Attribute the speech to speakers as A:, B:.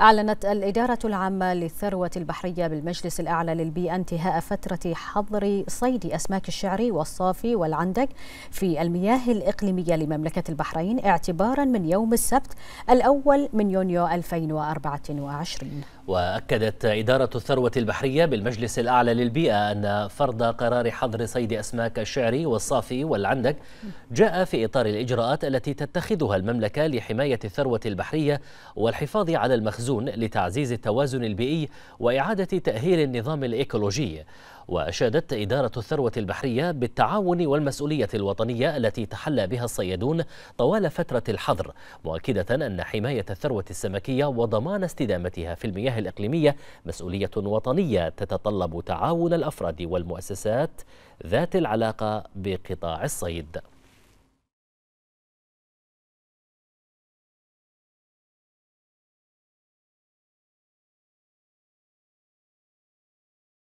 A: أعلنت الإدارة العامة للثروة البحرية بالمجلس الأعلى للبيئة انتهاء فترة حظر صيد أسماك الشعري والصافي والعندق في المياه الإقليمية لمملكة البحرين اعتبارا من يوم السبت الأول من يونيو 2024
B: وأكدت إدارة الثروة البحرية بالمجلس الأعلى للبيئة أن فرض قرار حظر صيد أسماك الشعري والصافي والعندق جاء في إطار الإجراءات التي تتخذها المملكة لحماية الثروة البحرية والحفاظ على المخزون المخزون لتعزيز التوازن البيئي وإعادة تأهيل النظام الإيكولوجي وأشادت إدارة الثروة البحرية بالتعاون والمسؤولية الوطنية التي تحلى بها الصيادون طوال فترة الحظر مؤكدة أن حماية الثروة السمكية وضمان استدامتها في المياه الإقليمية مسؤولية وطنية تتطلب تعاون الأفراد والمؤسسات ذات العلاقة بقطاع الصيد